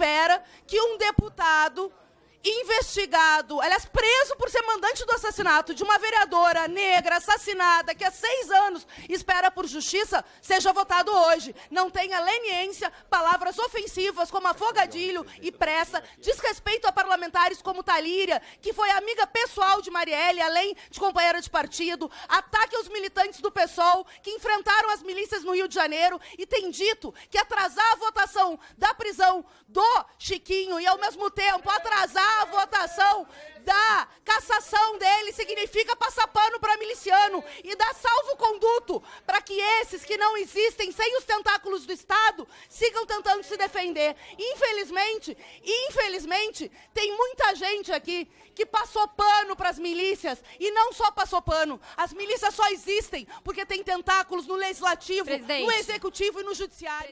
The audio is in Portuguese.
espera que um deputado investigado, aliás, preso por ser mandante do assassinato de uma vereadora negra assassinada que há seis anos espera por justiça, seja votado hoje. Não tenha leniência, palavras ofensivas como afogadilho e pressa, desrespeito a parlamentares como Talíria, que foi amiga pessoal de Marielle, além de companheira de partido, ataque aos militantes do PSOL, que enfrentaram as milícias no Rio de Janeiro e tem dito que atrasar a votação da Chiquinho e ao mesmo tempo atrasar a votação da cassação dele significa passar pano para miliciano e dar salvo conduto para que esses que não existem sem os tentáculos do Estado sigam tentando se defender. Infelizmente, infelizmente, tem muita gente aqui que passou pano para as milícias e não só passou pano. As milícias só existem porque tem tentáculos no legislativo, Presidente. no executivo e no judiciário.